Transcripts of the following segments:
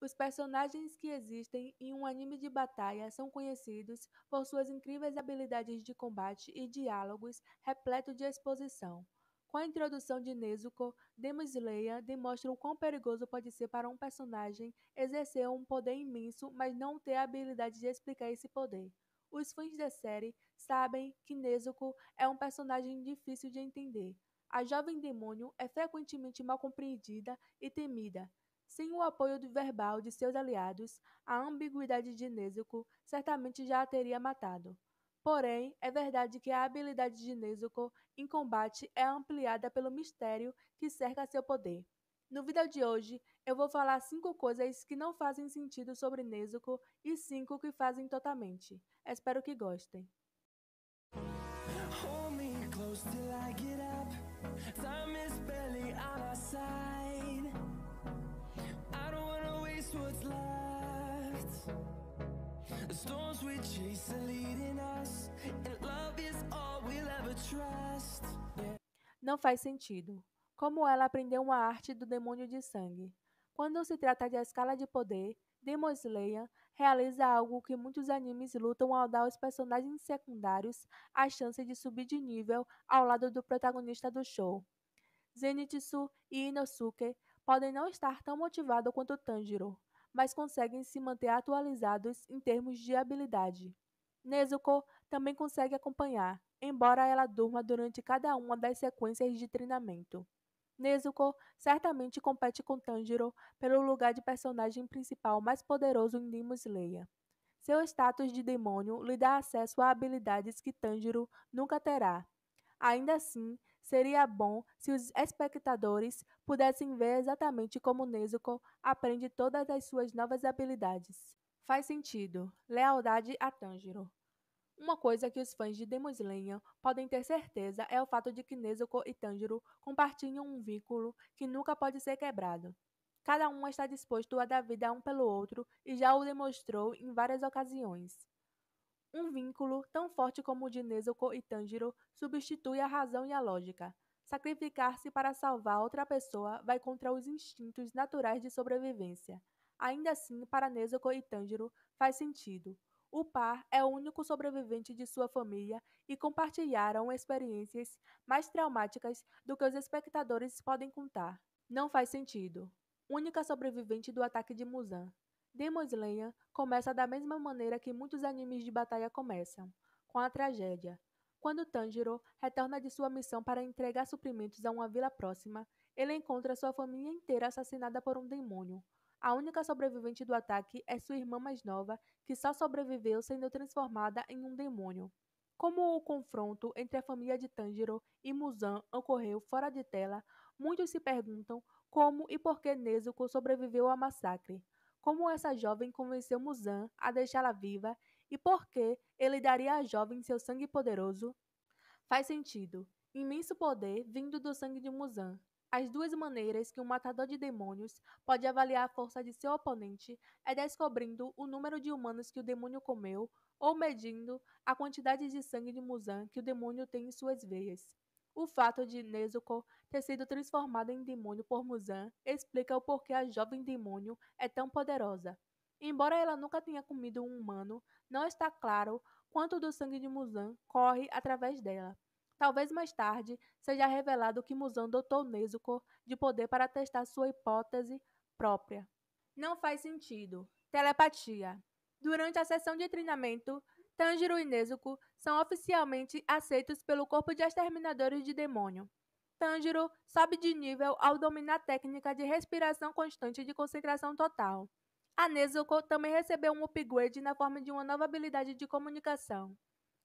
Os personagens que existem em um anime de batalha são conhecidos por suas incríveis habilidades de combate e diálogos repletos de exposição. Com a introdução de Nezuko, Demon Slayer demonstra o quão perigoso pode ser para um personagem exercer um poder imenso, mas não ter a habilidade de explicar esse poder. Os fãs da série sabem que Nezuko é um personagem difícil de entender. A jovem demônio é frequentemente mal compreendida e temida, sem o apoio verbal de seus aliados, a ambiguidade de Nezuko certamente já a teria matado. Porém, é verdade que a habilidade de Nezuko em combate é ampliada pelo mistério que cerca seu poder. No vídeo de hoje, eu vou falar 5 coisas que não fazem sentido sobre Nezuko e 5 que fazem totalmente. Espero que gostem. Hold what's left The storms we chase are leading us And love is all we'll ever trust Não faz sentido. Como ela aprendeu uma arte do demônio de sangue. Quando se trata de a escala de poder, Demon Slayer realiza algo que muitos animes lutam ao dar aos personagens secundários a chance de subir de nível ao lado do protagonista do show. Zenitsu e Inosuke podem não estar tão motivados quanto Tanjiro, mas conseguem se manter atualizados em termos de habilidade. Nezuko também consegue acompanhar, embora ela durma durante cada uma das sequências de treinamento. Nezuko certamente compete com Tanjiro pelo lugar de personagem principal mais poderoso em Demon Slayer. Seu status de demônio lhe dá acesso a habilidades que Tanjiro nunca terá. Ainda assim, Seria bom se os espectadores pudessem ver exatamente como Nezuko aprende todas as suas novas habilidades. Faz sentido. Lealdade a Tanjiro. Uma coisa que os fãs de Demon Slayer podem ter certeza é o fato de que Nezuko e Tanjiro compartilham um vínculo que nunca pode ser quebrado. Cada um está disposto a dar vida um pelo outro e já o demonstrou em várias ocasiões. Um vínculo, tão forte como o de Nezuko e Tanjiro, substitui a razão e a lógica. Sacrificar-se para salvar outra pessoa vai contra os instintos naturais de sobrevivência. Ainda assim, para Nezuko e Tanjiro, faz sentido. O par é o único sobrevivente de sua família e compartilharam experiências mais traumáticas do que os espectadores podem contar. Não faz sentido. Única sobrevivente do ataque de Musan. Demon Slayer começa da mesma maneira que muitos animes de batalha começam, com a tragédia. Quando Tanjiro retorna de sua missão para entregar suprimentos a uma vila próxima, ele encontra sua família inteira assassinada por um demônio. A única sobrevivente do ataque é sua irmã mais nova, que só sobreviveu sendo transformada em um demônio. Como o confronto entre a família de Tanjiro e Muzan ocorreu fora de tela, muitos se perguntam como e por que Nezuko sobreviveu ao massacre como essa jovem convenceu Muzan a deixá-la viva e por que ele daria à jovem seu sangue poderoso? Faz sentido. Imenso poder vindo do sangue de Muzan. As duas maneiras que um matador de demônios pode avaliar a força de seu oponente é descobrindo o número de humanos que o demônio comeu ou medindo a quantidade de sangue de Muzan que o demônio tem em suas veias. O fato de Nezuko ter sido transformada em demônio por Musan explica o porquê a jovem demônio é tão poderosa. Embora ela nunca tenha comido um humano, não está claro quanto do sangue de Musan corre através dela. Talvez mais tarde seja revelado que Musan dotou Nezuko de poder para testar sua hipótese própria. Não faz sentido. Telepatia. Durante a sessão de treinamento, Tanjiro e Nezuko são oficialmente aceitos pelo Corpo de Exterminadores de Demônio. Tanjiro sobe de nível ao dominar a técnica de respiração constante de concentração total. A Nezuko também recebeu um upgrade na forma de uma nova habilidade de comunicação.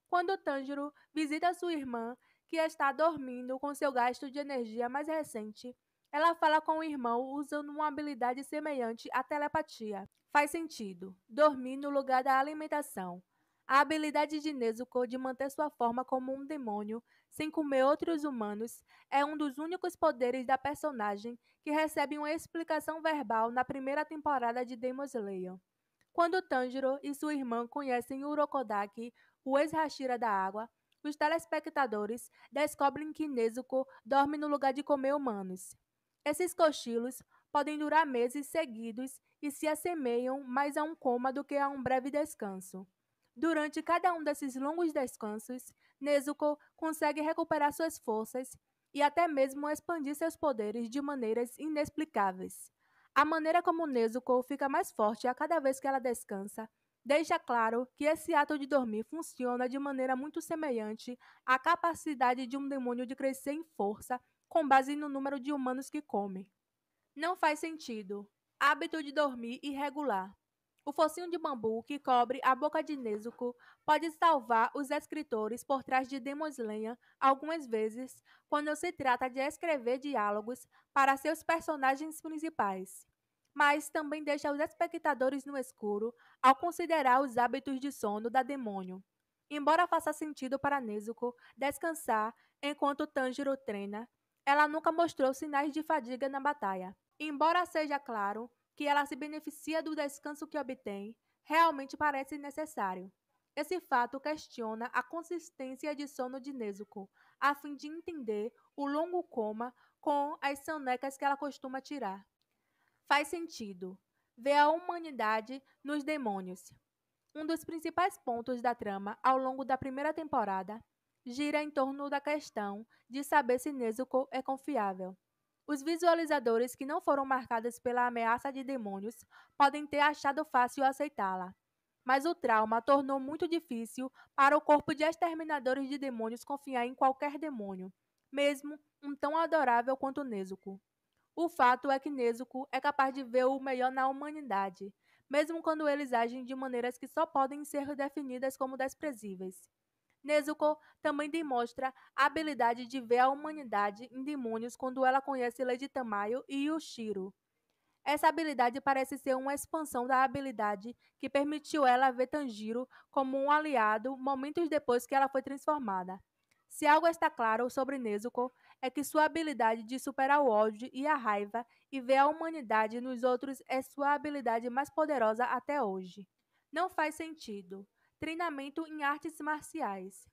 Quando Tanjiro visita sua irmã, que está dormindo com seu gasto de energia mais recente, ela fala com o irmão usando uma habilidade semelhante à telepatia. Faz sentido. Dormir no lugar da alimentação. A habilidade de Nezuko de manter sua forma como um demônio, sem comer outros humanos, é um dos únicos poderes da personagem que recebe uma explicação verbal na primeira temporada de Demon Slayer. Quando Tanjiro e sua irmã conhecem Urokodaki, o ex-Hashira da Água, os telespectadores descobrem que Nezuko dorme no lugar de comer humanos. Esses cochilos podem durar meses seguidos e se assemelham mais a um coma do que a um breve descanso. Durante cada um desses longos descansos, Nezuko consegue recuperar suas forças e até mesmo expandir seus poderes de maneiras inexplicáveis. A maneira como Nezuko fica mais forte a cada vez que ela descansa deixa claro que esse ato de dormir funciona de maneira muito semelhante à capacidade de um demônio de crescer em força com base no número de humanos que come. Não faz sentido. Hábito de dormir irregular. O focinho de bambu que cobre a boca de Nezuko pode salvar os escritores por trás de Demon Slayer algumas vezes quando se trata de escrever diálogos para seus personagens principais. Mas também deixa os espectadores no escuro ao considerar os hábitos de sono da demônio. Embora faça sentido para Nezuko descansar enquanto Tanjiro treina, ela nunca mostrou sinais de fadiga na batalha. Embora seja claro que ela se beneficia do descanso que obtém, realmente parece necessário. Esse fato questiona a consistência de sono de Nezuko, a fim de entender o longo coma com as sonecas que ela costuma tirar. Faz sentido ver a humanidade nos demônios. Um dos principais pontos da trama ao longo da primeira temporada gira em torno da questão de saber se Nezuko é confiável. Os visualizadores que não foram marcados pela ameaça de demônios podem ter achado fácil aceitá-la, mas o trauma tornou muito difícil para o corpo de exterminadores de demônios confiar em qualquer demônio, mesmo um tão adorável quanto Nezuko. O fato é que Nezuko é capaz de ver o melhor na humanidade, mesmo quando eles agem de maneiras que só podem ser definidas como desprezíveis. Nezuko também demonstra a habilidade de ver a humanidade em demônios quando ela conhece Lady Tamayo e Yushiro. Essa habilidade parece ser uma expansão da habilidade que permitiu ela ver Tanjiro como um aliado momentos depois que ela foi transformada. Se algo está claro sobre Nezuko, é que sua habilidade de superar o ódio e a raiva e ver a humanidade nos outros é sua habilidade mais poderosa até hoje. Não faz sentido treinamento em artes marciais.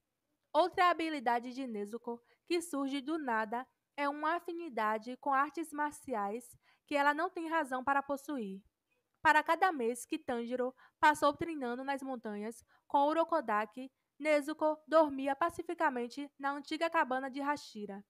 Outra habilidade de Nezuko que surge do nada é uma afinidade com artes marciais que ela não tem razão para possuir. Para cada mês que Tanjiro passou treinando nas montanhas com Urokodaki, Nezuko dormia pacificamente na antiga cabana de Hashira.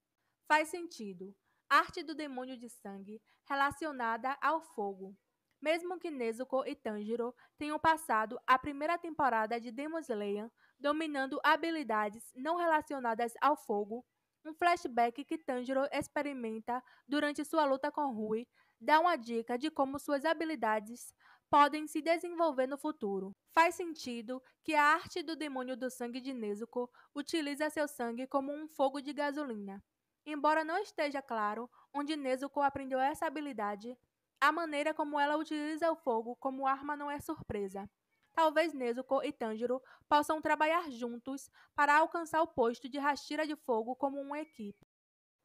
Faz sentido. Arte do demônio de sangue relacionada ao fogo. Mesmo que Nezuko e Tanjiro tenham passado a primeira temporada de Demon Slayer dominando habilidades não relacionadas ao fogo, um flashback que Tanjiro experimenta durante sua luta com Rui dá uma dica de como suas habilidades podem se desenvolver no futuro. Faz sentido que a arte do demônio do sangue de Nezuko utiliza seu sangue como um fogo de gasolina. Embora não esteja claro onde Nezuko aprendeu essa habilidade, a maneira como ela utiliza o fogo como arma não é surpresa. Talvez Nezuko e Tanjiro possam trabalhar juntos para alcançar o posto de Rastira de Fogo como uma equipe.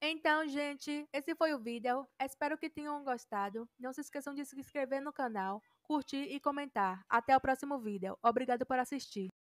Então, gente, esse foi o vídeo. Espero que tenham gostado. Não se esqueçam de se inscrever no canal, curtir e comentar. Até o próximo vídeo. Obrigado por assistir.